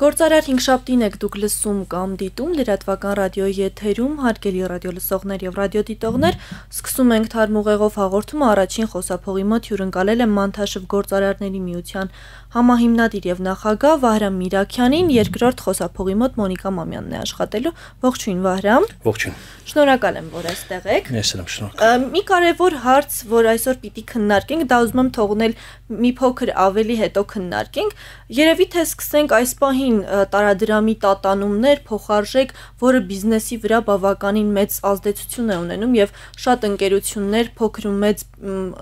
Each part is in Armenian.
Գործարար 5 շաբթին եք դուք լսում կամ դիտում լրատվական ռադիոյի եթերում հարգելի ռադիոլսողներ եւ ռադիոդիտողներ սկսում ենք թարմ ուղեղով հաղորդումը առաջին խոսափողի մոտ հյուրընկալել եմ Մանթաշև գործարարների միության համահիմնադիր եւ նախագահ Վահրամ Միրաքյանին, երկրորդ խոսափողի մոտ Մոնիկա Մամյանն է աշխատելու։ Ողջույն Վահրամ։ Ողջույն։ Շնորհակալ եմ, որ այստեղ եք։ Ես եմ շնորհակալ։ Մի կարևոր հարց, որ այսօր պիտի քննարկենք, դա ուզում եմ թողնել մի փոքր ավելի հետո քննարկենք։ Երևի թե սկսենք այս պահին տարադրամի տատանումներ, փոխարժեք, որը բիզնեսի վրա բավականին մեծ ազդեցություն է ունենում եւ շատ ընկերություններ, փոքր ու մեծ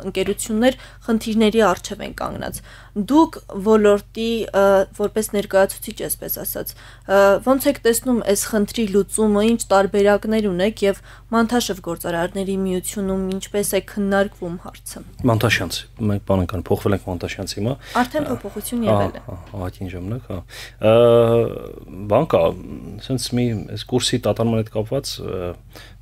ընկերություններ խնդիրների արժեվ են կանգնած դուք ոլորտի որպես ներկայացուցիչ, այսպես ասած, ո՞նց եք տեսնում այս խնդրի լուծումը, ինչ տարբերակներ ունեք եւ Մանթաշև գործարարների միությունում ինչպես է քննարկվում հարցը։ Մանթաշյանց, մենք բանական փոխվել ենք Մանթաշյանց հիմա։ Արդեն փոփոխություն եղել է։ Ահա, այն ժամանակ, հա։ Բանկա, sense մի այս կուրսի տատանման հետ կապված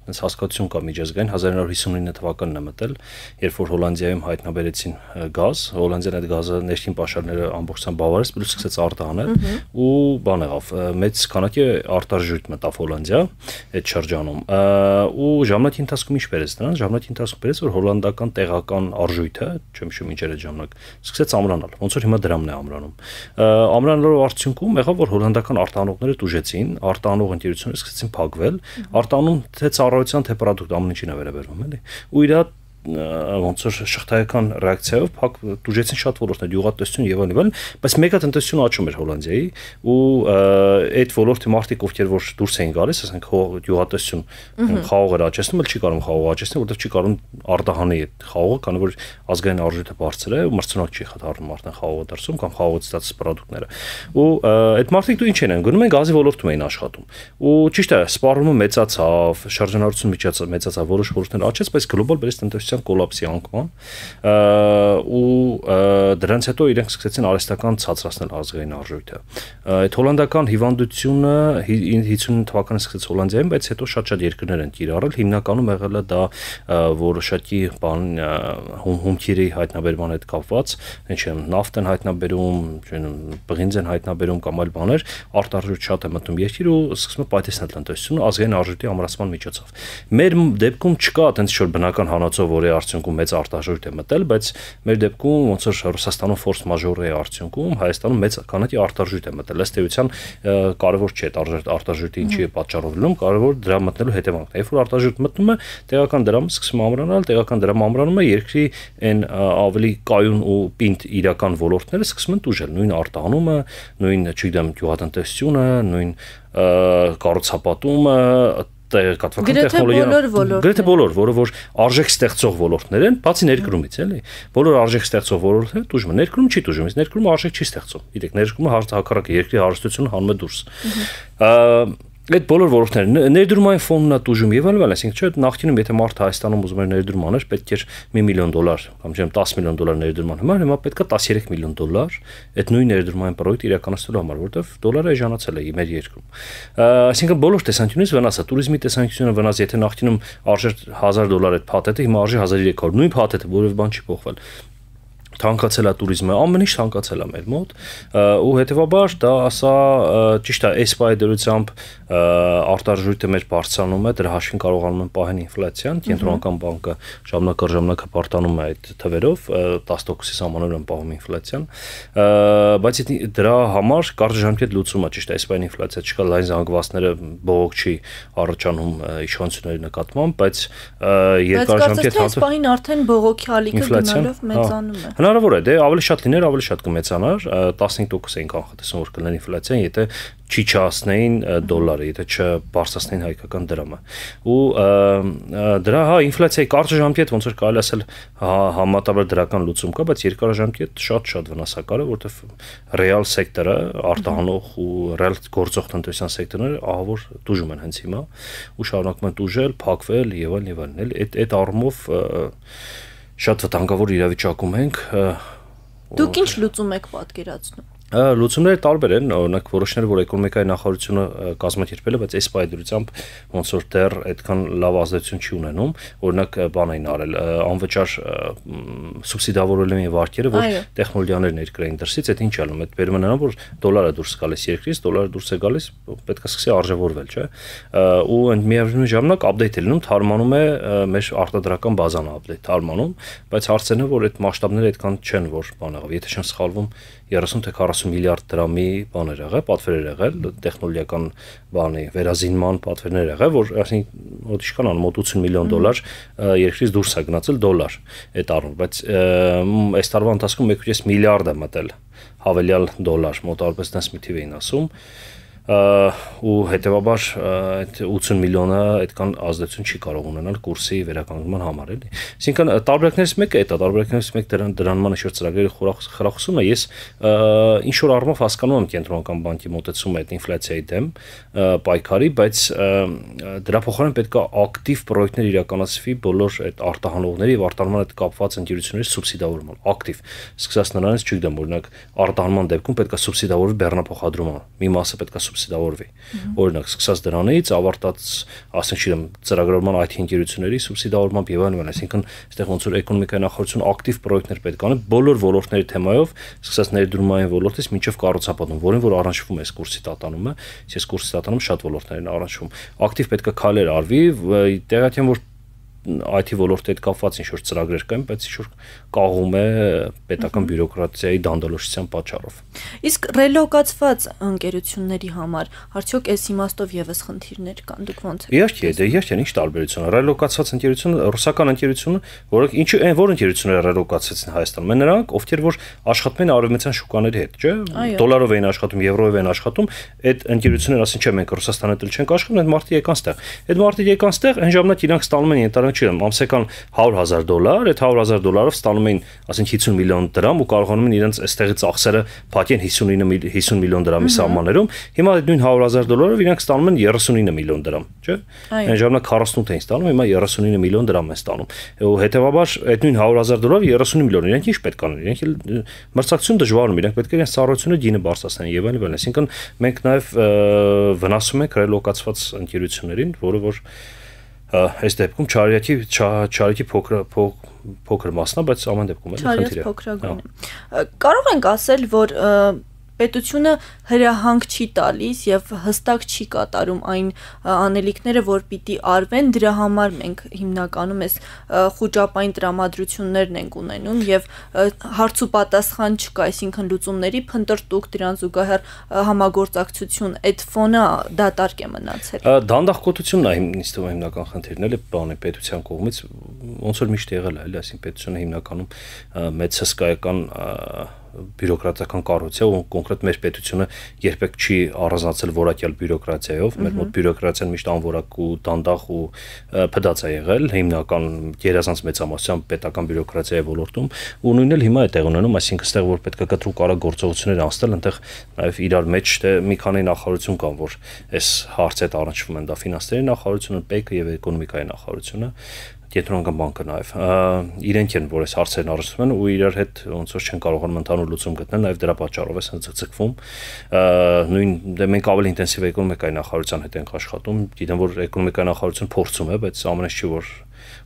այնպես հասկացություն կա միջազգային 1959 թվականն է մտել, երբ որ Հոլանդիայում հայտնաբերեցին գազ, Հոլանդիան այդ գազը ներքին պաշարները ամբողջությամբ բավարարեց, պլյուս սկսեց արտահանել ու բան եղավ, մեծ քանակի արտարժույթ մտավ Հոլանդիա այդ շրջանում։ ու ժամանակի ընթացքում ինչ բերեց նրան, ժամանակի ընթացքում բերեց որ հոլանդական տեղական արժույթը, չեմ շու մինչեր այդ ժամանակ, սկսեց ամրանալ, ոնց որ հիմա դրամն է ամրանում։ Ամրանալու արդյունքում եղավ որ հոլանդական արտանողները դուժեցին, արտանող ընկերությունները սկսեցին փակվել, արտանում թե կառավարության թե product ամեն ինչին է վերաբերվում, էլի։ Ու իր ոնց որ շղթայական ռեակցիայով փակ դուժեցին շատ ոլորտներ՝ յուղատնտեսություն եւ այլն, այլն, բայց մեկը տնտեսությունը աճում էր Հոլանդիայի ու այդ ոլորտի մարդիկ ովքեր որ դուրս էին գալիս, ասենք յուղատնտեսություն խաղող էր աճեցնում, էլ չի կարող խաղող աճեցնել, որտեղ չի կարող արդահանի այդ խաղողը, քանի որ ազգային արժեքը բարձր է ու մրցունակ չի խթարվում արդեն խաղողը դրսում կամ խաղողից ստացած product-ները։ Ու այդ մարդիկ դու ինչ են գնում են գազի ոլորտում էին աշխատում։ Ու ճիշտ է, սպառումը մեծացավ, շարժանարությունը մեծացավ, որոշ ոլորտներ աճեց, բայց գլոբալ բերես տնտեսության հասարակության կոլապսի անկման ու դրանից հետո իրենք սկսեցին արհեստական ցածրացնել ազգային արժույթը այդ հոլանդական հիվանդությունը 50 թվականից սկսեց Հոլանդիայում բայց հետո շատ-շատ երկրներ են կիրառել հիմնականում եղել է դա որոշակի բան հումքիրի հայտնաբերման հետ կապված ինչեմ նավթ են հայտնաբերում չեմ բղինձ են հայտնաբերում կամ այլ բաներ արտարժույթ շատ է մտնում երկիր ու սկսում է պայտեսնել տնտեսությունը ազգային արժույթի ամրացման միջոցով մեր դեպքում չկա այդպես շոր բնական հանածով որ որի արդյունքում մեծ արտաժույթ է մտել, բայց մեր դեպքում ոնց որ Ռուսաստանում ֆորս մաժորի արդյունքում Հայաստանում մեծ քանակի արտաժույթ է մտել։ Ըստ էության կարևոր չէ արտաժույթը ինչի է պատճառով լինում, կարևոր դրա մտնելու հետևանքն է։ Երբ որ արտաժույթ մտնում է, տեղական դրամը սկսում ամրանալ, տեղական դրամը ամրանում է երկրի այն ավելի կայուն ու պինդ իրական ոլորտները սկսում են տուժել, նույն արտանումը, նույն չգիտեմ գյուղատնտեսությունը, նույն կառուցապատումը, տեղեկատվական տեխնոլոգիան։ Գրեթե բոլոր, որը որ արժեք ստեղծող ոլորտներ են, բացի ներկրումից, էլի։ Բոլոր արժեք ստեղծող ոլորտները դժմ ներկրում չի դժում, իսկ ներկրումը արժեք չի ստեղծում։ Գիտեք, ներկրումը հարց հակառակը երկրի հարստությունը հանում է դուրս այդ բոլոր ոլորտները ներդրումային ֆոնդն է դուժում եւ այլն, այսինքն չէ, նախկինում եթե մարդը Հայաստանում ուզում էր ներդրում անել, պետք էր 1 միլիոն դոլար կամ չեմ 10 միլիոն դոլար ներդրման համար, հիմա պետք է 13 միլիոն դոլար այդ նույն ներդրումային պրոյեկտը իրականացնելու համար, որտեվ դոլարը էժանացել է մեր երկրում։ Այսինքն բոլոր տեսանկյունից վնաս է, туриզմի տեսանկյունը վնաս, եթե նախկինում արժեր 1000 դոլար այդ փաթեթը, հիմա արժի 1300, նույն փաթեթը որևէ բան չի փոխվել թանկացել է туриզմը, ամեն ինչ թանկացել է մեր մոտ, ու հետեւաբար դա ասա ճիշտ է, այս բայդերությամբ արտարժույթը մեր բարձրանում է, դրա հաշվին կարողանում են պահել ինֆլյացիան, կենտրոնական բանկը ժամանակը ժամանակը պարտանում է այդ թվերով 10%-ի սահմաններում պահում ինֆլյացիան, բայց դրա համար կարճաժամկետ լուծումը ճիշտ է, այս բան ինֆլյացիա չկա, լայն զանգվածները բողոք չի առաջանում իշխանությունների նկատմամբ, բայց երկարաժամկետ հաշվով Բայց կարծես թե այս բանին արդեն բողոքի ալիքը գնալով հա, մեծանում է։ Հնար հնարավոր է, դե ավելի շատ լիներ, ավելի շատ կմեծանար, 15% էինք անխտեսում որ կլինի ինֆլյացիան, եթե չիչացնեին դոլարը, եթե չբարձրացնեին հայկական դրամը։ Ու դրա հա ինֆլյացիայի կարճ ժամկետ ոնց որ կարելի ասել հա, համատարար դրական լուծում կա, բայց երկարաժամկետ շատ-շատ վնասակար է, որովհետև ռեալ սեկտորը, արտահանող ու ռեալ գործող տնտեսական սեկտորները ահավոր դուժում են հենց հիմա ու շարունակում են դուժել, փակվել եւ այլն եւ այլն։ Էլ այդ այդ առումով շատ վտանգավոր իրավիճակում ենք։ Դուք ինչ լուծում եք պատկերացնում։ Լուծումները տարբեր են, օրինակ որոշները, որ էկոնոմիկայի նախարարությունը կազմակերպել է, բայց այս պայդրությամբ ոնց որ դեռ այդքան լավ ազդեցություն չի ունենում, օրինակ բան էին արել, անվճար սուբսիդավորել են վարկերը, որ տեխնոլոգիաներ ներկրային դրսից, այդ ինչ անում, այդ բերում նրան, որ դոլարը դուրս գալիս երկրից, դոլարը դուրս է գալիս, պետք է սկսի արժևորվել, չէ՞։ Ու ընդ միևնույն ժամանակ update է լինում, թարմանում է մեր արտադրական բազան update թարմանում, բայց հարցն է, որ այդ մասշտաբները այդքան չեն, որ բան աղավ, եթե չեն սխալվում, 30 թե 40 միլիարդ դրամի բաներ եղել, պատվերեր եղել, տեխնոլոգիական բանի վերազինման պատվերներ եղել, որ այսինքն ոչինչ կան մոտ 80 միլիոն դոլար երկրից դուրս է գնացել դոլար այդ առում, բայց այս տարվա ընթացքում 1.5 միլիարդ է մտել հավելյալ դոլար, մոտավորապես դες մի թիվ էին ասում։ Ա, ու հետեւաբար այդ 80 միլիոնը այդքան ազդեցություն չի կարող ունենալ կուրսի վերականգնման համար էլի։ Այսինքն տարբերակներից մեկը է դա, տարբերակներից մեկ դրան դրանման շուտ ծրագրերը խորախուսում է։ Ես ինչ որ առումով հասկանում եմ կենտրոնական բանկի մոտեցումը այդ ինֆլյացիայի դեմ պայքարի, բայց դրա փոխարեն պետք է ակտիվ պրոյեկտներ իրականացվի բոլոր այդ արտահանողների եւ արտանման հետ կապված ընկերությունների սուբսիդավորումը, ակտիվ։ Սկսած նրանից չգիտեմ, օրինակ արտահանման դեպքում պետք է սուբսիդավորվի բեռնափոխադրումը։ Մի մասը պետք է սուբսիդավորվի։ Օրինակ, սկսած դրանից ավարտած, ասենք չեմ ծրագրավորման IT ընկերությունների սուբսիդավորմամբ եւ այլն, այսինքն այդտեղ ոնց որ էկոնոմիկայի նախարարություն ակտիվ պրոյեկտներ պետք անի բոլոր ոլորտների թեմայով, սկսած ներդրումային ոլորտից մինչև կառուցապատում, որին որ առանջվում է այս կուրսի տատանումը, այս կուրսի տատանումը շատ ոլորտներին առանջվում։ Ակտիվ պետք է քալեր արվի, տեղատեմ որ IT ոլորտի հետ կապված ինչ որ ծրագրեր կային, բայց ինչ որ կաղում է պետական բյուրոկրատիայի դանդալոշության պատճառով։ Իսկ ռելոկացված ընկերությունների համար արդյոք այս իմաստով եւս խնդիրներ կան, դուք ո՞նց եք։ Իհարկե, դե իհարկե, ինչ տարբերություն։ Ռելոկացված ընկերությունը, ռուսական ընկերությունը, որոնք ինչու այն որ ընկերությունները ռելոկացեցին Հայաստանում, են նրանք, ովքեր որ աշխատում են արևմտյան շուկաների հետ, չէ՞։ Դոլարով էին աշխատում, եվրոյով էին աշխատում, այդ ընկերությունները ասեն, չէ, մենք Ռուսաստանը դեռ չենք աշխատում, այդ մարդիկ եկան ստեղ։ Այդ մարդիկ եկան ստեղ, այն ժամանակ իրանք ստանում են ենթարան ճանաչում, ամսական 100.000 դոլար, այդ 100.000 դոլարով ստանում էին, ասենք 50 միլիոն դրամ ու կարողանում են իրենց այստեղից ախսերը փակեն 59 50 միլիոն դրամի սահմաններում։ Հիմա այդ նույն 100.000 դոլարով իրանք ստանում են 39 միլիոն դրամ, չէ՞։ Այն ժամանակ 48 էին ստանում, հիմա 39 միլիոն դրամ են ստանում։ Ու հետեւաբար այդ նույն 100.000 դոլարով 30 միլիոն իրենք ինչ պետք անեն։ Իրենք էլ մրցակցություն դժվարում, իրենք պետք է իրենց ծառայությունը գինը բարձրացնեն եւ այլն, այսինքն մենք նաեւ վնասում ենք ռելոկացված ընկերություններին, որը որ, որ այս դեպքում չարիքի չարիքի փոքր փոքր մասն է, բայց ամեն դեպքում էլ խնդիր է։ Չարիքի փոքրագույն է։ Կարող ենք ասել, որ պետությունը հրահանգ չի տալիս եւ հստակ չի կատարում այն անելիքները, որ պիտի արվեն, դրա համար մենք հիմնականում էս խոճապային տրամադրություններն ենք ունենում եւ հարց ու պատասխան չկա, այսինքն լուծումների փնտրտուք դրան զուգահեռ համագործակցություն այդ ֆոնը դատարկ է մնացել։ Դանդաղկոտությունն է ինստով հիմնական խնդիրն էլ է բանը պետության կողմից ոնց որ միշտ եղել է, այլ այսին պետությունը հիմնականում մեծ հսկայական բյուրոկրատական կառույց է, ու կոնկրետ մեր պետությունը երբեք չի առանձնացել որակյալ բյուրոկրատիայով, մեր մոտ բյուրոկրատիան միշտ անորակ ու դանդաղ ու փդած է եղել, հիմնական երազանց մեծամասնությամբ պետական բյուրոկրատիայի ոլորտում, ու նույնն էլ հիմա է տեղ ունենում, այսինքն ստեղ որ պետք է կտրուկ արա գործողություններ անցնել, այնտեղ նաև իրար մեջ թե մի քանի նախարարություն կան, որ այս հարցը առնչվում են դա ֆինանսների նախարարությունը, ՊԵԿ-ը եւ էկոնոմիկայի նախարարությունը, կենտրոն կամ բանկը նաև իրենք են որ այս հարցերն առնչվում են ու իրար հետ ոնց որ չեն կարողանում ընդհանուր լուծում գտնել նաև դրա պատճառով է սենց ցկցվում նույն դե մենք ավելի ինտենսիվ էկոնոմիկայի նախարարության հետ ենք աշխատում գիտեմ որ էկոնոմիկայի նախարարությունը փորձում է բայց ամենից չի որ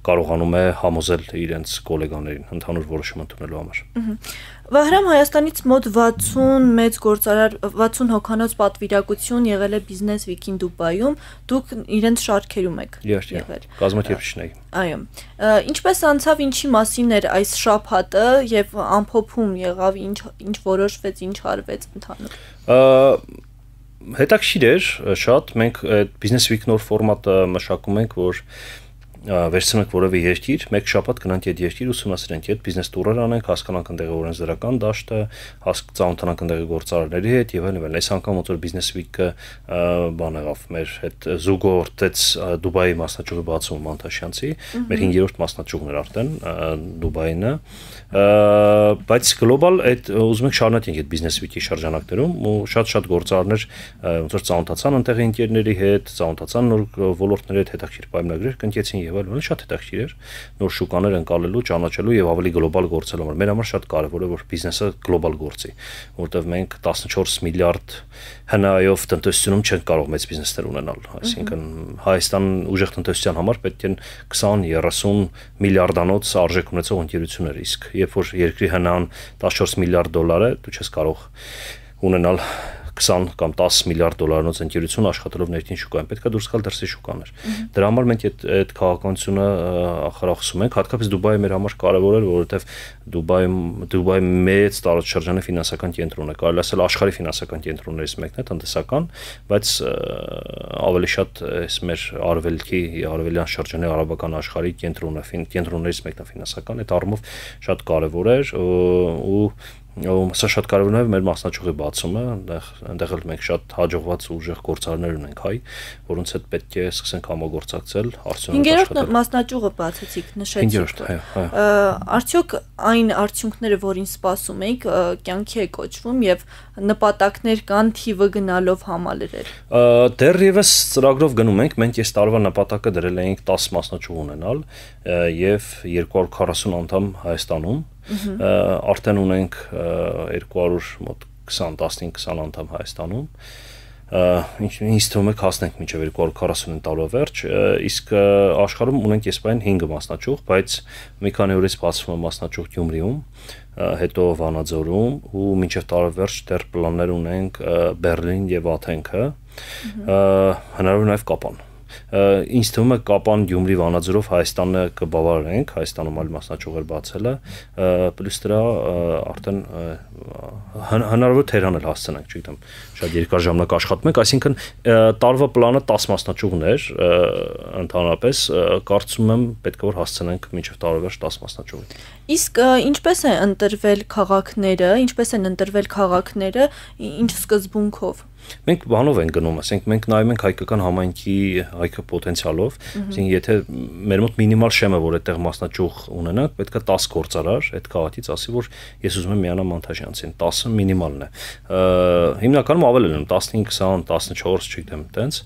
կարողանում է համոզել իրենց գոլեգաներին ընդհանուր որոշում ընդունելու համար։ Ահա Վահրամ Հայաստանից մոտ 60 մեծ գործարար 60 հոկանոց պատվիրակություն եղել է բիզնես Weekend Dubai-ում, դուք իրենց շարքերում եք եղել։ Կազմակերպիչն եք։ Այո։ Ինչպես անցավ, ինչի մասին էր այս շաբաթը եւ ամփոփում եղավ, ինչ ինչ որոշվեց, ինչ արվեց ընդհանուր։ Հետաքրիր էր շատ, մենք այդ բիզնես Week նոր ֆորմատը մշակում ենք, որ վերցնենք որևէ երկիր, մեկ շաբաթ գնանք այդ երկիր ուսումնասիրենք, այդ բիզնես տուրեր անենք, հասկանանք ընդեղ օրենսդրական դաշտը, հասկ ծանոթանանք ընդեղ գործարարների հետ եւ այլն, այս անգամ ոնց որ բիզնես վիկը բան եղավ, մեր հետ զուգորդեց Դուբայի մասնաճյուղի բացումը Մանթաշյանցի, մեր 5-րդ մասնաճյուղն էր արդեն Դուբայինը, բայց գլոբալ այդ ուզում ենք շարունակենք այդ բիզնես վիկի շրջանակներում ու շատ-շատ գործարարներ ոնց որ ծանոթացան ընդեղ ընկերների հետ, ծանոթացան նոր ոլորտների հետ հետաքրքիր պայմանագրեր կնքեցին եւ եւ այլն, շատ հետաքրքիր էր նոր շուկաներ ընկալելու, ճանաչելու եւ ավելի գլոբալ գործելու համար։ Մեր համար շատ կարեւոր է որ բիզնեսը գլոբալ գործի, որովհետեւ մենք 14 միլիարդ հնայով տնտեսությունում չեն կարող մեծ բիզնեսներ ունենալ, այսինքն Հայաստան ուժեղ տնտեսության համար պետք են 20-30 միլիարդանոց արժեք ունեցող ընկերություններ, իսկ երբ որ երկրի հնան 14 միլիարդ դոլար է, դու չես կարող ունենալ 20 կամ 10 միլիարդ դոլարանոց ընկերություն աշխատելով ներքին շուկայում, պետքա դուրս գալ դրսի շուկաներ։ Դրա համար մենք այդ այդ քաղաքականությունը ախրախսում ենք, հատկապես Դուբայը մեր համար կարևոր էր, որովհետև Դուբայում Դուբայի մեծ տարածաշրջանը ֆինանսական կենտրոն է, կարելի ասել աշխարհի ֆինանսական կենտրոններից մեկն է, տնտեսական, բայց ավելի շատ էս մեր արվելքի, արվելյան շրջանի արաբական աշխարհի կենտրոնը, կենտրոններից մեկն է ֆինանսական, այդ առումով շատ կարևոր էր ու ու սա շատ կարևորն է մեր մասնաճյուղի բացումը, այնտեղ այնտեղ էլ մենք շատ հաջողված ու ուժեղ գործարներ ունենք հայ, որոնց հետ պետք է սկսենք համագործակցել արդյունավետ աշխատել։ Հինգերորդ մասնաճյուղը բացեցիք, նշեցիք։ Հինգերորդ, հա, հա։ այո, այո։ Արդյոք այն արդյունքները, որին սպասում եք, կյանքի է կոչվում եւ նպատակներ կան թիվը գնալով համալրել։ Դեռևս ծրագրով գնում ենք, մենք այս տարվա նպատակը դրել էինք 10 մասնաճյուղ ունենալ եւ 240 անդամ Հայաստանում Արդեն ունենք 200 մոտ 20 15-20 անդամ Հայաստանում ինձ թվում է հասնենք մինչև 240-ին տարվա վերջ, իսկ աշխարհում ունենք եսպայն 5 մասնաճյուղ, բայց մի քանի օրից բացվում է մասնաճյուղ Գյումրիում, հետո Վանաձորում ու մինչև տարվա վերջ դեռ պլաններ ունենք Բեռլին եւ Աթենքը, հնարավոր նաեւ Կապան ինձ թվում է Կապան Գյումրի Վանաձորով Հայաստանը կբավարարենք, Հայաստանում այլ մասնաճյուղեր բացելը, պլյուս դրա արդեն հնարավոր Թեհրան էլ հասցնենք, չգիտեմ, շատ երկար ժամանակ աշխատում ենք, այսինքն տարվա պլանը 10 մասնաճյուղներ ընդհանրապես կարծում եմ պետք է որ հասցնենք մինչև տարեվերջ 10 մասնաճյուղի։ Իսկ ինչպես է ընտրվել քաղաքները, ինչպես են ընտրվել քաղաքները, ինչ սկզբունքով։ Մենք բանով ենք գնում, ասենք մենք նայում ենք հայկական համայնքի հայկը պոտենցիալով, ասենք եթե մեր մոտ մինիմալ շեմը որ այդտեղ մասնաճյուղ ունենանք, պետքա 10 գործարար այդ քաղաքից ասի, որ ես ուզում եմ միանալ Մանթաշյանցին, 10-ը մինիմալն է։ Հիմնականում ավել են 15, 20, 14, չգիտեմ, տենց,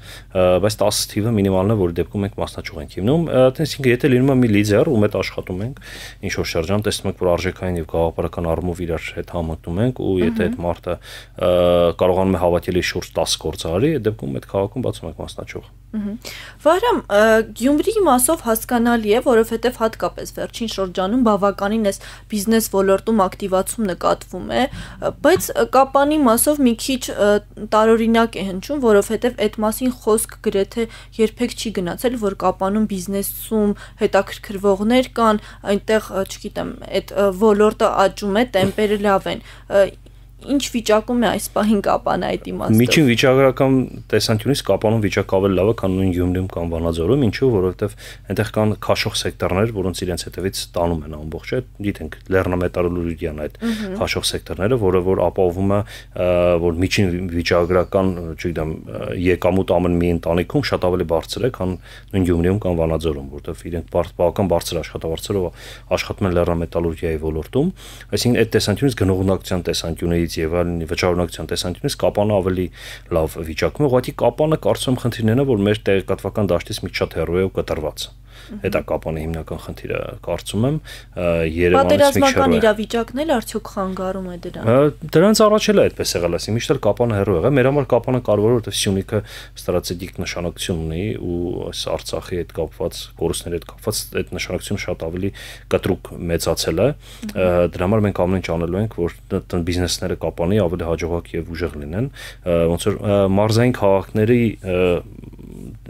բայց 10 թիվը մինիմալն է, որի դեպքում մենք մասնաճյուղ ենք հիմնում, այսինքն եթե լինում է մի լիդեր, ում հետ աշխատում ենք, ինչ որ շարժ շրջան տեսնում ենք, որ արժեքային եւ գաղափարական առումով իրար հետ համընկնում ենք ու եթե այդ մարդը կարողանում է հավաքել շուրջ 10 գործարարի, այդ դեպքում այդ քաղաքում բացում ենք մասնաճյուղ։ Վարամ Գյումրիի մասով հասկանալի է, որովհետև հատկապես վերջին շրջանում բավականին էս բիզնես ոլորտում ակտիվացում նկատվում է, բայց կապանի մասով մի քիչ տարօրինակ է հնչում, որովհետև այդ մասին խոսք գրեթե երբեք չի գնացել, որ կապանում բիզնեսում հետաքրքրվողներ կան, այնտեղ, չգիտեմ, գիտեմ, այդ ոլորտը աճում է, տեմպերը լավ են ինչ վիճակում է այս պահին կապան այդ իմաստով։ Միջին վիճակական տեսանկյունից կապանում վիճակը ավելի լավ է, քան նույն Գյումրիում կամ Վանաձորում, ինչու, որովհետև այնտեղ կան քաշող սեկտորներ, որոնց իրենց հետևից տանում են ամբողջը, գիտենք, լեռնամետալուրգիան այդ քաշող սեկտորները, որը որ ապահովում է, որ միջին վիճակական, չգիտեմ, եկամուտ ամեն մի ընտանիքում շատ ավելի բարձր է, քան նույն Գյումրիում կամ Վանաձորում, որովհետև իրենք բավական բարձր աշխատավարձերով աշխատում են լեռնամետալուրգիայի ոլորտում, այսինքն այդ տեսանկյունից գնողունակության տեսանկյունից տեսանկյունից եւ այլն վճարունակության տեսանկյունից կապանը ավելի լավ վիճակում է, ուղղակի կապանը կարծում եմ խնդիրն է նա, որ մեր տեղեկատվական դաշտից մի քիչ շատ հեռու է ու կտրված։ Այդ է կապանի հիմնական խնդիրը, կարծում եմ, Երևանից պատերազմական իրավիճակն էլ արդյոք խանգարում է դրան։ Դրանց առաջ էլ է այդպես եղել, ասի միշտ էլ կապանը հերո եղել։ Մեր համար կապանը կարևոր է, որտեղ Սյունիքը ստրատեգիկ նշանակություն ունի ու այս Արցախի հետ կապված, կորուսների հետ կապված այդ նշանակությունը շատ ավելի կտրուկ մեծացել է։ Դրա համար մենք ամեն ինչ անելու ենք, որ տնտ բիզնեսները կապանի ավելի հաջողակ եւ ուժեղ լինեն։ Ոնց որ մարզային քաղաքների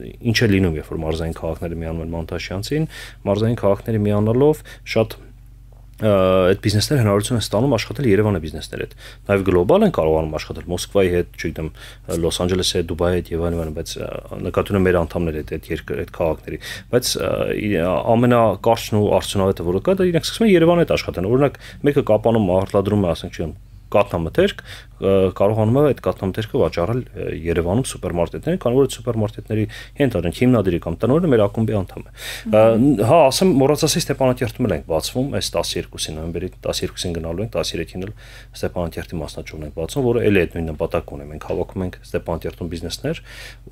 ինչ է լինում, երբ որ մարզային քաղաքները միանում են Մանտաշյանցին, մարզային քաղաքները միանալով շատ այդ բիզնեսները հնարավորություն են ստանում աշխատել Երևանի բիզնեսների հետ։ Նաև գլոբալ են կարողանում աշխատել Մոսկվայի հետ, չգիտեմ, Լոս Անջելեսի հետ, Դուբայի հետ եւ այլն, բայց նկատունը մեր անդամներ հետ այդ երկր այդ քաղաքների։ Բայց ամենակարճն ու արդյունավետը որը կա, դա իրենք սկսում են Երևանի հետ աշխատել։ Օրինակ, մեկը կապանում արտադրում է, ասենք, չգիտեմ, կատնամթերք կարողանում է այդ կատնամթերքը վաճառել Երևանում սուպերմարկետներին, քանի որ այդ սուպերմարկետների ենթադրենք հիմնադիրը կամ տնօրենը մեր ակումբի անդամ է։ Հա, ասեմ, մոռացասի Ստեփանակերտում էլ ենք բացվում, այս 12-ի նոյեմբերի 12-ին գնալու ենք, 13-ին էլ Ստեփանակերտի մասնաճյուղն ենք բացվում, որը էլ է այդ նույն նպատակը ունի։ Մենք հավաքում ենք Ստեփանակերտում բիզնեսներ,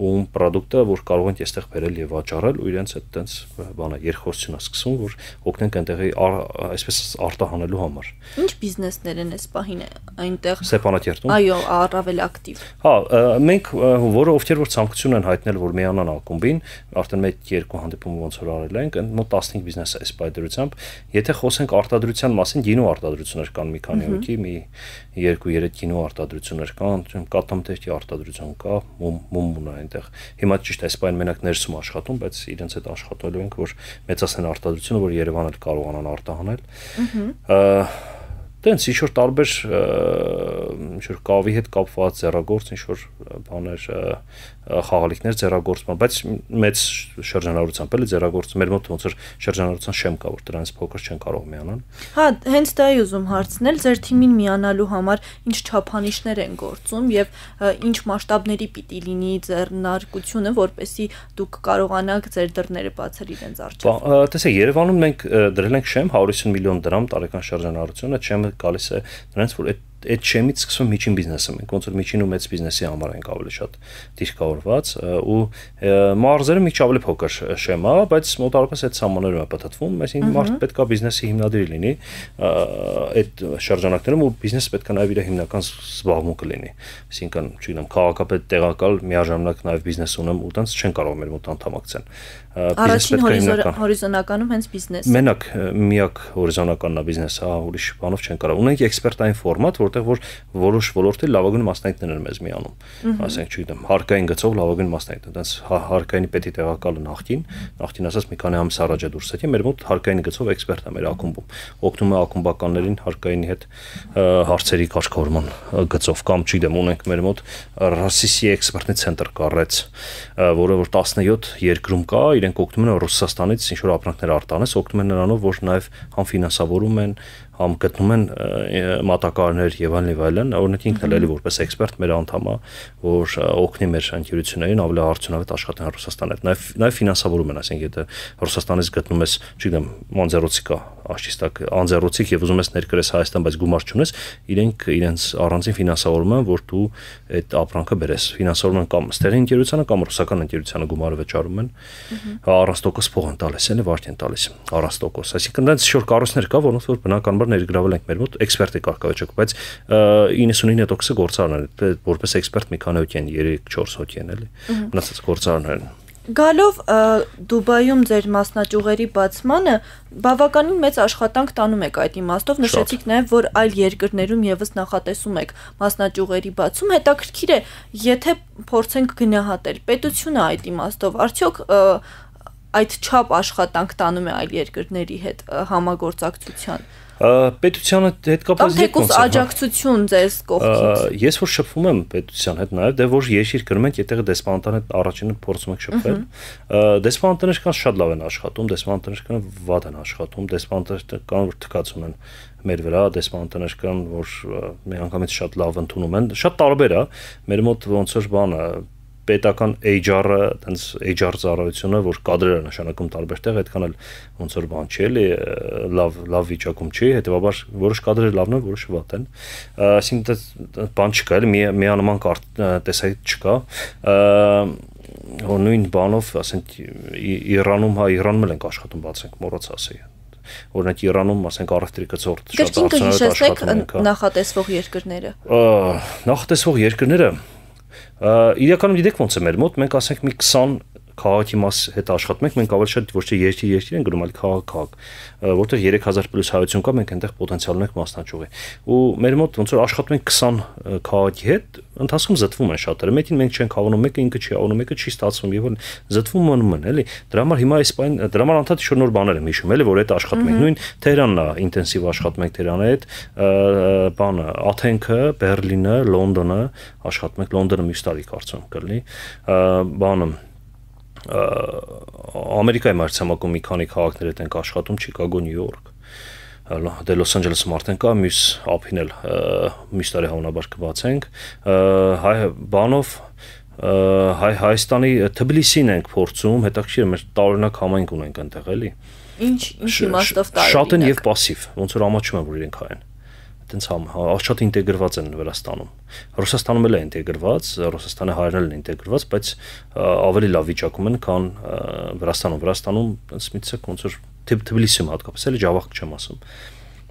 ում product-ը, որ կարող ենք այստեղ բերել եւ վաճառել ու իրենց այդ տենց բանը երկխոսություն է սկսվում, որ օգնենք այնտեղի այսպես արտահանելու համար։ Ինչ բիզնեսներ են այս պահին այնտեղ Սեփանակերտում։ Այո, առավել ակտիվ։ Հա, մենք որը ովքեր որ ցանկություն են հայտնել, որ միանան ակումբին, արդեն մեկ երկու հանդիպում ոնց որ արել ենք, մոտ 15 բիզնես է սպայդերությամբ։ Եթե խոսենք արտադրության մասին, գինու արտադրություններ կան մի քանի հոգի, մի 2-3 գինու արտադրություններ կան, կատամտերքի արտադրություն կա, մում ունա այնտեղ։ Հիմա ճիշտ է, սպայն մենակ ներսում աշխատում, բայց իրենց հետ աշխատելու ենք, որ մեծացնեն արտադրությունը, որ Երևանը կարողանան արտահանել։ Ահա տենց ինչ որ տարբեր ինչ որ կավի հետ կապված ձեռագործ ինչ որ բաներ խաղալիքներ ձեռագործման, բայց մեծ շրջանառությամբ էլի ձեռագործ մեր մոտ ոնց որ շրջանառության շեմ կա, որ դրանից փոքր չեն կարող միանան։ Հա, հենց դա էի ուզում հարցնել, ձեր թիմին միանալու համար ինչ չափանիշներ են գործում եւ ինչ մասշտաբների պիտի լինի ձեռնարկությունը, որպեսզի դուք կարողանաք ձեր դռները բացել իրենց առջև։ Տեսեք, Երևանում մենք դրել ենք շեմ 150 միլիոն դրամ տարեկան շրջանառությունը, չեմ գալիս է նրանց, որ այդ այդ չեմից սկսվում միջին բիզնեսը մենք ոնց որ միջին ու մեծ բիզնեսի համար ենք ավելի շատ դիրքավորված ու մարզերը մի քիչ ավելի փոքր շեմա բայց մոտավորապես այդ սահմաններում է պատտվում այսինքն մարդ պետքա բիզնեսի հիմնադիր լինի այդ շրջանակներում ու բիզնեսը պետքա նաև իր հիմնական զբաղմունքը լինի այսինքն չգիտեմ քաղաքապետ տեղակալ միաժամանակ նաև բիզնես ունեմ ու տենց չեն կարող մեր մոտ անդամակցեն բիզնեսը պետքա հիմնական հորիզոնականում հենց բիզնես մենակ միակ հորիզոնականն է բիզնեսը հա ուրիշ բանով չեն կարող ունենք էքսպերտային ֆորմատ որ որտեղ որ որոշ ոլորտի լավագույն մասնագետներն են մեզ միանում։ Ասենք, չգիտեմ, հարկային գծով լավագույն մասնագետ, այտենց հարկայինի պետի տեղակալը նախքին, նախքին ասած մի քանի ամիս առաջ է դուրս եկել, մեր մոտ հարկային գծով էքսպերտ է մեր ակումբում։ Օգնում է ակումբականներին հարկայինի հետ հարցերի կարգավորման գծով կամ չգիտեմ, ունենք մեր մոտ RACC էքսպերտի ցենտր կառեց, որը որ 17 երկրում կա, իրենք օգնում են Ռուսաստանից ինչ որ ապրանքներ արտանես, օգնում են նրանով, որ նաև համ ֆինանսավորում են, համ գտնում են մատակարներ եւ այլն եւ այլն օրինակ ինքն էլ էլի որպես էքսպերտ մեր անդամ է որ օգնի մեր ընկերություններին ավելի արդյունավետ աշխատեն Ռուսաստանի հետ նաեւ նաեւ ֆինանսավորում են ասենք եթե Ռուսաստանից գտնում ես չգիտեմ անձեռոցիկա աշտիստակ անձեռոցիկ եւ ուզում ես ներկրես Հայաստան բայց գումար չունես իրենք իրենց առանձին ֆինանսավորում են որ դու այդ ապրանքը բերես ֆինանսավորում են կամ ստերի ընկերությանը կամ ռուսական ընկերությանը գումարը վճարում են առանց տոկոս փող են տալիս էլ վարդ են տալիս առանց տոկոս այսինքն այնտեղ շուտ կառույցներ կա որոնց որ բնականաբար որ ներգրավել ենք մեր մոտ էքսպերտի կարգավիճակ, բայց 99%-ը գործարաններ են, որպես էքսպերտ մի քանի հոգի են, 3-4 հոգի են, էլի։ Մնացած գործարաններ են։ Գալով Դուբայում ձեր մասնաճյուղերի բացմանը բավականին մեծ աշխատանք տանում եք այդ իմաստով նշեցիք նաև որ այլ երկրներում եւս նախատեսում եք մասնաճյուղերի բացում հետաքրքիր է եթե փորձենք գնահատել պետությունը այդ իմաստով արդյոք այդ չափ աշխատանք տանում է այլ երկրների հետ համագործակցության պետությանը հետ կապված դեպքում։ Թեկուզ հա։ աջակցություն ձեզ կողքից։ Ես որ շփվում եմ պետության հետ նաև, դե որ երկիր գրում ենք, եթե դեսպանատան հետ առաջինը փորձում ենք շփվել։ Դեսպանատանեշքան շատ լավ են աշխատում, դեսպանատանեշքան վատ են աշխատում, դեսպանատանեշքան որ թկացում են մեր վրա դեսպանատներ կան, որ մի անգամից շատ լավ ընդունում են։ Շատ տարբեր է։ հա, Մեր մոտ ոնց որ բանը պետական HR-ը, այնց HR ծառայությունը, որ կadrերը նշանակում տարբեր տեղ, այդքան էլ ոնց որ բան չի, էլի լավ լավ վիճակում չի, հետեւաբար որոշ կadrերը լավն են, որոշ վատ են։ Այսինքն դա բան չկա, էլի մի միանման տեսակ չկա նույն բանով, ասենք Իրանում, հա, Իրանում էլ ենք աշխատում, բացենք մորոց ասեի օրինակ Իրանում, ասենք առևտրի կծորտ շատ արժանանալի աշխատում ենք։ Գրքին հա։ կհիշեցեք նախատեսվող երկրները։ Նախատեսվող երկրները Իրականում գիտեք ոնց է մեր մոտ, մենք ասենք մի 20 քաղաքի մաս հետ աշխատում ենք, մենք ավելի շատ ոչ թե երկրի երկիր են գրում, այլ քաղաք-քաղաք, որտեղ 3000 պլյուս հայություն կա, մենք այնտեղ պոտենցիալ ունենք մասնաճյուղի։ Ու մեր մոտ ոնց որ աշխատում ենք 20 քաղաքի հետ, ընթացքում զտվում են շատերը։ Մեկին մենք չենք հավանում, մեկը ինքը չի հավանում, մեկը չի ստացվում, եւ որ զտվում մնում են, էլի։ Դրա համար հիմա իսպայն դրա համար անդադար շուտ նոր բաներ եմ հիշում, էլի որ այդ աշխատում ենք։ Նույն Թեհրանն է ինտենսիվ աշխատում ենք Թեհրանի հետ, բանը, Աթենքը, Բեռլինը, Լոնդոնը աշխատում ենք, Լոնդոնը մյուս տարի կարծում կլինի։ Բանը Ամերիկայի մարտահամակում մի քանի քաղաքներ հետ ենք աշխատում, Չիկագո, Նյու Յորք, դե Լոս Անջելեսում արդեն կա, մյուս ափին էլ մյուս տարի հավանաբար կբացենք։ Հայ բանով հայ Հայաստանի Թբիլիսին ենք փորձում, հետաքրքիր մեր տարօրինակ համայնք ունենք այնտեղ էլի։ Ինչ ինչ իմաստով տարօրինակ։ Շատ են եւ пассив, ոնց որ ամաչում եմ որ իրենք հայ են տենց շատ հա, ինտեգրված են Վրաստանում։ Ռուսաստանում էլ է ինտեգրված, Ռուսաստանը հայերն են ինտեգրված, բայց ավելի լավ վիճակում են, քան Վրաստանում։ Վրաստանում տենց միցս է ոնց որ Թբիլիսիում հատկապես էլ ջավախք չեմ ասում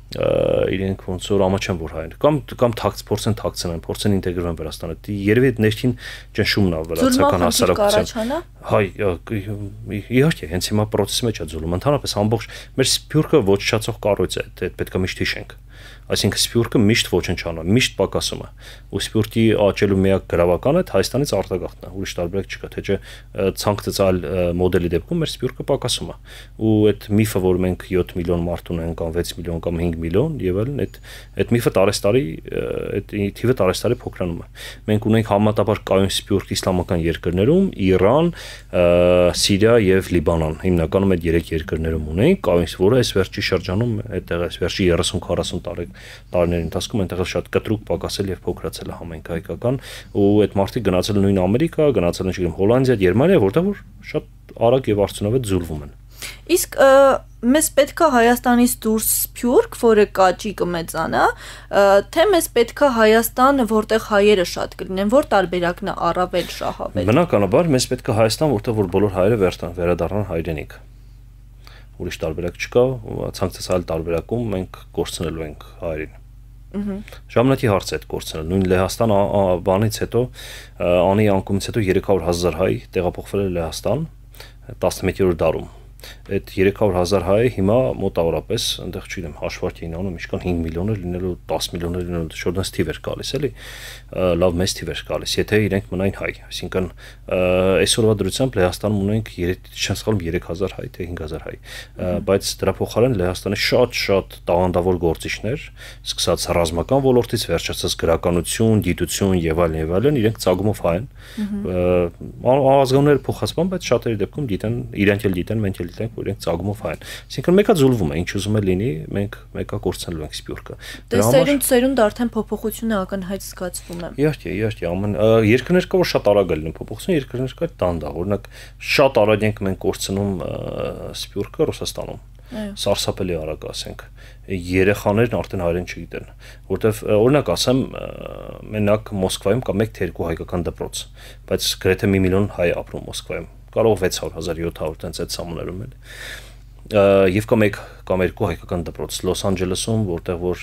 իրենք ոնց որ ամաչան որ հայեր կամ կամ թաքց փորձեն թաքցնեն փորձեն ինտեգրվեն Վրաստանը երևի այդ ներքին ճնշումն է վրացական հասարակության հայ իհարկե հենց հիմա process մեջ է ձուլում ընդհանրապես ամբողջ մեր սփյուռքը ոչ շացող կառույց է այդ պետք է միշտ հիշենք Այսինքն սպյուրքը միշտ ոչնչանում է, միշտ պակասում է։ Ու սպյուրքի աճելու միակ գրավականը Հայաստանից արտագաղթն է, ուրիշ տարբերակ չկա, թե չէ ցանկացած այլ մոդելի դեպքում մեր սպյուրքը պակասում է։ Ու այդ միֆը, որ մենք 7 միլիոն մարդ ունենք, կամ 6 միլիոն կամ 5 միլիոն եւ այլն, այդ այդ միֆը տարեստարի այդ թիվը տարեստարի փոքրանում է։ Մենք ունենք համատաբար կայուն սպյուրք իսլամական երկրներում, Իրան, Սիրիա եւ Լիբանան։ Հիմնականում այդ երեք երկրներում ունենք, կայուն, որը այս վերջի շրջանում այդտեղ այս վերջի 30-40 տարի տարիների ընթացքում այնտեղից շատ կտրուկ պակասել եւ փոքրացել է համենքայական ու այդ մարդիկ գնացել նույն Ամերիկա, գնացել են չգիտեմ Հոլանդիա, Գերմանիա, որտեղ որ շատ արագ եւ արդյունավետ զուլվում են։ Իսկ մեզ պետքա Հայաստանից դուրս սփյուրք, որը կաճի կմեծանա, թե մեզ պետքա Հայաստան, որտեղ հայերը շատ կլինեն, որ տարբերակն է առավել շահավել։ Բնականաբար մեզ պետքա Հայաստան, որտեղ որ բոլոր հայերը վերադառնան հայրենիք ուրիշ տարբերակ չկա, ցանկացած տարբերակում մենք կորցնելու ենք հայրենին։ Ժամանակի հարց է կորցնել։ Նույն Լեհաստան բանից հետո անի անկումից հետո 300.000 հայ տեղափոխվել է Լեհաստան 11-րդ դարում այդ 300.000 հայը հիմա մոտավորապես այնտեղ չգիտեմ հաշվարկ էին անում ինչքան 5 միլիոն էր լինելու 10 միլիոն էր լինելու շուտ այնս թիվ էր գալիս էլի լավ մեծ թիվ էր գալիս եթե իրենք մնային հայ այսինքն այսօրվա դրությամբ Լեհաստանում ունենք 3 չես խալում 3000 հայ թե 5000 հայ բայց դրա փոխարեն Լեհաստանի շատ-շատ տաղանդավոր գործիչներ սկսած ռազմական ոլորտից վերջացած քաղաքանություն, գիտություն եւ այլն եւ այլն իրենք ցագումով հայ են ազգանունները փոխասպան բայց շատերի դեպքում դիտեն իրենք էլ դիտեն մենք էլ էլ դրանք որ իրենք ծագումով հայ են։ Այսինքն մեկը զուլվում է, ինչ ուզում է լինի, մենք մեկը կորցնելու ենք սպյուրքը։ Դե սերունդ սերունդ արդեն փոփոխությունը ակնհայտ զգացվում է։ Իհարկե, իհարկե, ամեն երկրներ կա որ շատ արագ է լինում փոփոխությունը, երկրներ կա տանդա, օրինակ շատ արագ ենք մենք կորցնում սպյուրքը Ռուսաստանում։ Սարսափելի արագ ասենք երեխաներն արդեն հայերեն չգիտեն որտեվ օրինակ ասեմ մենակ Մոսկվայում կա 1-2 հայկական դպրոց բայց գրեթե 1 միլիոն հայ ապրում Մոսկվայում կարող 600 1700 տենց այդ սամուներում էլ եւ կամ եկ կամ երկու հայկական դպրոց Լոս Անջելեսում որտեղ որ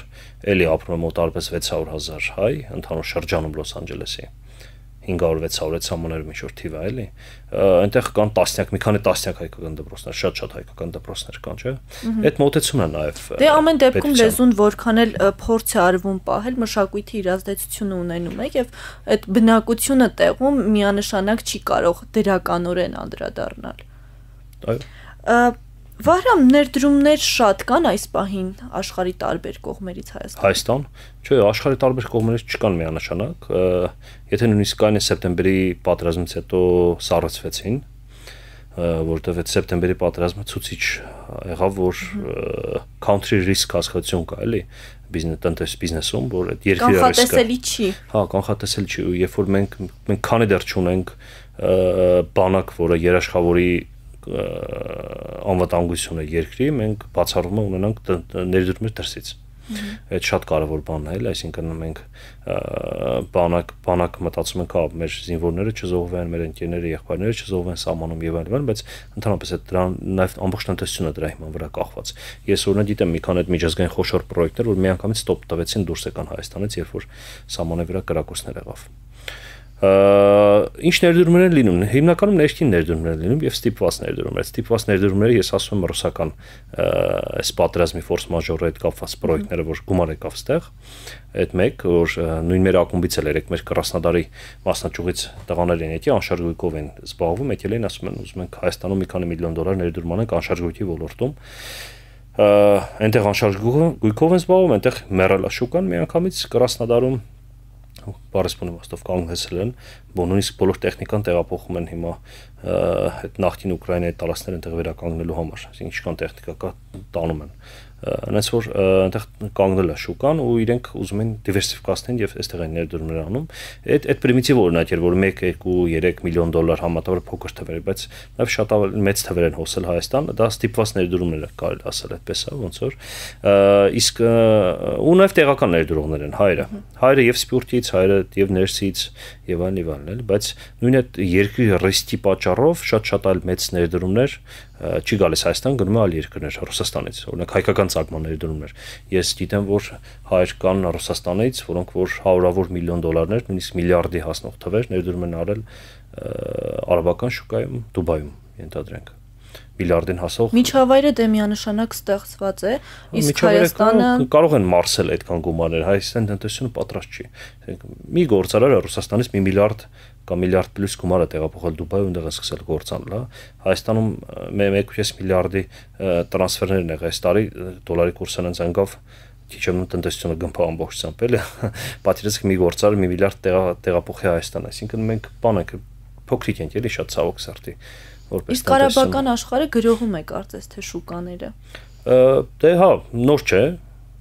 էլի ապրում է մոտ արպես 600 000 հայ ընդհանուր շրջանում Լոս Անջելեսի 500-600-ից համաներ ինչ որ թիվ է, էլի։ Այնտեղ կան տասնյակ, մի քանի տասնյակ հայկական դպրոցներ, շատ-շատ հայկական դպրոցներ կան, չէ՞։ Այդ մոտեցումն է նաև։ Դե ամեն դեպքում լեզուն որքան էլ փորձ է արվում պահել, մշակույթի իրազդեցությունը ունենում է եւ այդ բնակությունը տեղում միանշանակ չի կարող դրականորեն անդրադառնալ։ Այո Վարամ ներդրումներ շատ կան այս պահին աշխարի տարբեր կողմերից Հայաստան։ Հայաստան։ Չէ, աշխարի տարբեր կողմերից չկան միանշանակ։ Եթե նույնիսկ կան սեպտեմբերի պատերազմից հետո սառեցվեցին, որտեղ այդ սեպտեմբերի պատերազմը ցույցիչ եղավ, որ country risk հասկացություն կա, էլի բիզնես տնտես բիզնեսում, որ այդ երկիրը ռիսկը կանխատեսելի չի։ Հա, կանխատեսել չի ու երբ որ մենք մենք քանի դեռ չունենք բանակ, որը երաշխավորի անվտանգությունը երկրի մենք բացառումը ունենանք ներդրումներ դրսից այդ շատ կարևոր բանն է, այսինքն մենք բանակ բանակ մտածում ենք, հա, մեր զինվորները չզոհվեն, մեր ընկերները, եղբայրները չզոհվեն սահմանում եւ այլն, բայց ընդհանրապես այդ դրան նաեւ ամբողջ տնտեսությունը դրա հիման վրա կախված։ Ես օրինակ դիտեմ մի քանի այդ միջազգային խոշոր պրոյեկտներ, որ միանգամից ստոպ տվեցին դուրս եկան Հայաստանից, երբ որ սահմանի վրա կրակոցներ եղավ։ Ա ինչ ներդրումներ են լինում հիմնականում ներքին ներդրումներ են լինում եւ ստիպված ներդրումներ ստիպված ներդրումները ես ասում եմ ռուսական այս պատերազմի ֆորս մաժորի հետ կապված պրոյեկտները որ գումար եկավ ստեղ այդ մեկ որ նույն մեր ակումբից էլ երեք մեր կրասնադարի մասնաճյուղից տղաներ են եկել անշարժ գույքով են զբաղվում եկել են ասում են ուզում ենք Հայաստանում մի քանի միլիոն դոլար ներդրում անենք անշարժ գույքի ոլորտում այնտեղ անշարժ գույքով են զբաղվում այնտեղ մեռելա շուկան միանգամից կրասնադարում 40 իմաստով կանգ հեսել են, որ նույնիսկ բոլոր տեխնիկան տեղափոխում են հիմա այդ նախկին Ուկրաինայի տարածքներն տեղ վերականգնելու համար, այսինքն ինչքան տեխնիկա կա տանում են այնպես որ այնտեղ կանգնել է շուկան ու իրենք ուզում են դիվերսիֆիկացնեն եւ այստեղ են ներդրումներ անում։ Այդ այդ պրիմիտիվ օրինակ էր, որ 1, 2, 3 միլիոն դոլար համատարար փոքր թվեր, բայց նաեւ շատ ավելի մեծ թվեր են հոսել Հայաստան, դա ստիպված ներդրումներ է կարելի ասել այդպես է, ոնց որ իսկ ու նաեւ տեղական ներդրողներ են հայրը։ Հայրը եւ սպյուրտից, հայրը եւ ներսից եւ այլն եւ այլն էլ, բայց նույն այդ երկրի ռիսկի պատճառով շատ-շատ այլ մեծ ներդրումներ չի գալիս Հայաստան, գնում է այլ երկրներ Ռուսաստանից։ Օրինակ հայկական ծագման ներդրումներ։ Ես գիտեմ, որ հայեր կան Ռուսաստանից, որոնք որ հարյուրավոր միլիոն դոլարներ, նույնիսկ միլիարդի հասնող թվեր ներդրում են արել արաբական շուկայում, Դուբայում, ենթադրենք միլիարդին հասող միջավայրը դեմիանշանակ ստեղծված է իսկ Հայաստանը կարող են մարսել այդքան գումարներ հայաստանի տնտեսությունը պատրաստ չի մի գործարարը ռուսաստանից 1 միլիարդ կամ միլիարդ պլյուս գումարը տեղափոխել Դուբայ ու ընդեղ է սկսել գործան, լա։ Հայաստանում 1.5 միլիարդի տրանսֆերներ եղել այս տարի դոլարի կուրսը ընց անկավ քիչ եմ տնտեսությունը գնփա ամբողջությամբ էլի։ Պատրաստեք մի գործար 1 միլիարդ տեղափոխի Հայաստան, այսինքն մենք բան ենք փոքրիկ ենք էլի շատ ցավոք սրտի որպես Իսկ արաբական աշխարհը գրողում է կարծես թե շուկաները։ Դե հա, նոր չէ,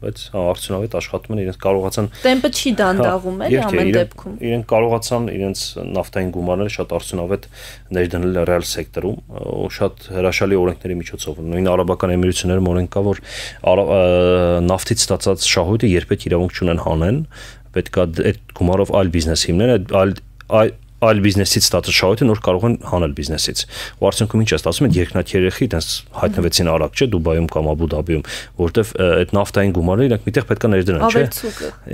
բայց հա արդյունավետ աշխատում են, իրենց կարողացան Տեմպը չի հա, դանդաղում էլ ամեն դեպքում։ Իրենք կարողացան իրենց նավթային գումարները շատ արդյունավետ ներդնել ռեալ սեկտորում, շատ հրաշալի օրենքների միջոցով։ Նույն արաբական էմիրություններում օրենք կա, որ նավթից ստացած շահույթը երբեք իրավունք չունեն հանեն պետքա այդ գումարով այլ բիզնես հիմնել, այլ այլ այլ բիզնեսից ստացած շահույթը նոր կարող են հանել բիզնեսից։ Ու արդյունքում ինչ է ստացվում, այդ երկնաթերեխի տես հայտնվեցին արագ չէ Դուբայում կամ Աբու Դաբիում, որտեվ այդ նավթային գումարները իրանք միտեղ պետքա ներդրեն, չէ։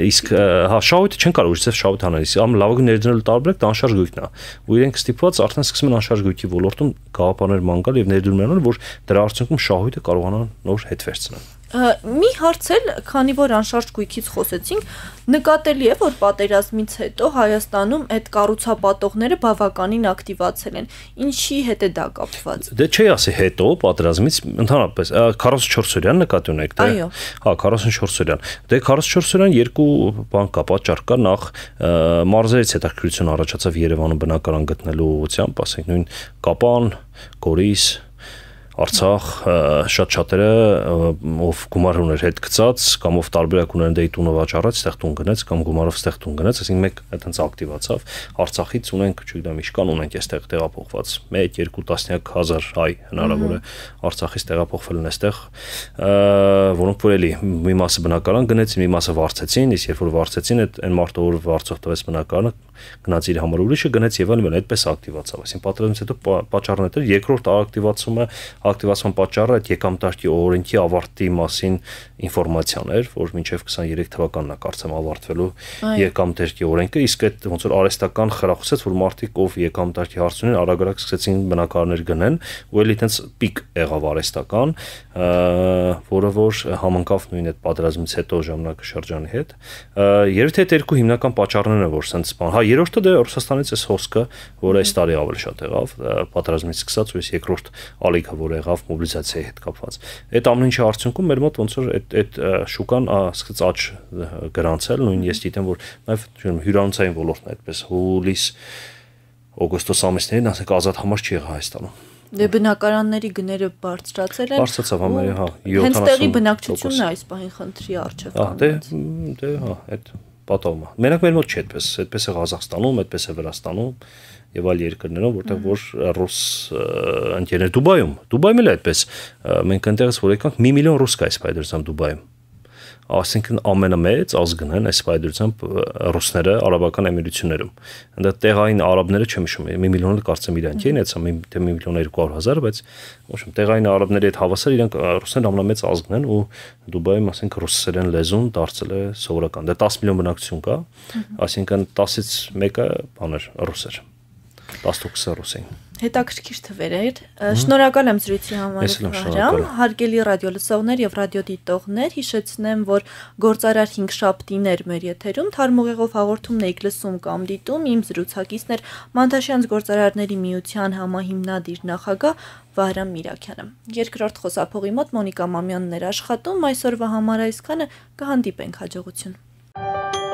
Իսկ հա շահույթը չեն կարող ուժով շահույթ հանել, իսկ ամ լավագույն ներդրելու տարբերակ դա անշարժ գույքն է։ Ու իրենք ստիպված արդեն սկսում են անշարժ գույքի ոլորտում գաղափարներ ման գալ եւ ներդրում անալ, որ դրա արդյունքում շահույթը կարողանա նոր հետ վերցնել։ Մի հարց էլ, քանի որ անշարժ գույքից խոսեցինք, նկատելի է, որ պատերազմից հետո Հայաստանում այդ կառուցապատողները բավականին ակտիվացել են։ Ինչի հետ է դա կապված։ Դե չի ասի հետո պատերազմից, ընդհանրապես 44 օրյան նկատի ունեք, դե։ Այո։ Հա, 44 օրյան։ Դե 44 օրյան երկու բան կա, պատճառ կա նախ մարզերից հետաքրքրություն առաջացավ Երևանում բնակարան գտնելու ուղղությամբ, ասենք նույն Կապան, Գորիս, Արցախ շատ շատերը ով գումար ուներ հետ գծած կամ ով տարբերակ ուներ դեի տունը վաճառած, ստեղ տուն գնաց կամ գումարով ստեղ տուն գնաց, այսինքն մեկ այդպես ակտիվացավ։ Արցախից ունենք, չգիտեմ, իշքան ունենք այստեղ տեղափոխված 1-2 տասնյակ հազար այ հնարավոր է Արցախից տեղափոխվել են այստեղ, որոնք որ էլի մի մասը բնակարան գնացին, մի մասը վարձեցին, իսկ երբ որ վարձեցին, այդ այն մարդը որ վարձով տվեց բնակարանը, գնաց իր համար ուրիշը գնաց եւ այլն, այդպես ակտիվացավ։ Այսինքն պատերազմից հետո պատճառն էր երկրորդ ակտիվացումը ակտիվացման պատճառը այդ եկամտաշտի օրենքի ավարտի մասին ինֆորմացիան էր, որ մինչև 23 թվականն է կարծեմ ավարտվելու եկամտաշտի օրենքը, իսկ այդ ոնց որ արեստական խրախուսեց, որ մարդիկ ով եկամտաշտի հարց ունեն, արագ-արագ սկսեցին բնակարներ գնեն, ու էլի այտենց պիկ եղավ արեստական, որը որ համընկավ նույն այդ պատերազմից հետո ժամանակաշրջանի հետ։ Երևի թե այդ երկու հիմնական պատճառներն են, որ սենց բան։ Հա, երրորդը դե Ռուսաստանից էս հոսքը, որը այս տարի ավելի շատ եղավ, պատերազմից սկսած, ու այս երկրորդ ալիքը, որը եղավ մոբիլիզացիայի հետ կապված։ Այդ ամեն ինչի արդյունքում մեր մոտ ոնց որ այդ այդ շուկան սկսեց աճ գրանցել, նույն ես դիտեմ, որ նաև հյուրանոցային ոլորտն այդպես հուլիս օգոստոս ամիսներին ասենք ազատ համար չի եղա Հայաստանում։ Դե բնակարանների գները բարձրացել են։ Բարձրացավ համարի, հա, 70։ Հենց տեղի բնակչությունն է այս պահին խնդրի առջև կանգնած։ Ահա, դե, դե, հա, այդ պատահում է։ Մենակ մեր մոտ չէ այդպես, այդպես է Ղազախստանում, այդպես է Վրաստանում, եւ այլ երկրներում, որտեղ որ ռուս ընկերներ Դուբայում, Դուբայում էլ այդպես մենք այնտեղից որ եկանք 1 միլիոն ռուս կա այս պայդերությամբ Դուբայում այսինքն ամենամեծ ազգն են այս պայդրությամբ ռուսները արաբական էմիրություններում։ Այնտեղ տեղային արաբները չեմ հիշում, 1 միլիոնը կարծեմ իրանք էին, այցա թե 1 միլիոն 200 հազար, բայց ոչ մի տեղային արաբների հետ հավասար իրանք ռուսները ամենամեծ ազգն են ու Դուբայում ասենք ռուսերեն լեզուն դարձել է սովորական։ Դա դե 10 միլիոն բնակչություն կա, այսինքն 10-ից 1-ը բաներ ռուսեր։ 10-20 էին։ Հետաքրքիր թվեր էր։ Շնորհակալ եմ զրույցի համար, Վարամ։ Հարգելի ռադիոլսողներ եւ ռադիոդիտողներ, հիշեցնեմ, որ գործարար 5 շաբթին էր մեր եթերում թարմուղեղով հաղորդումն էիք լսում կամ դիտում իմ զրուցակիցն էր Մանտաշյանց գործարարների միության համահիմնադիր նախագահ Վահրամ Միրաքյանը։ Երկրորդ խոսափողի մոտ Մոնիկա Մամյանն էր աշխատում, այսօրվա համար այսքանը կհանդիպենք հաջողություն։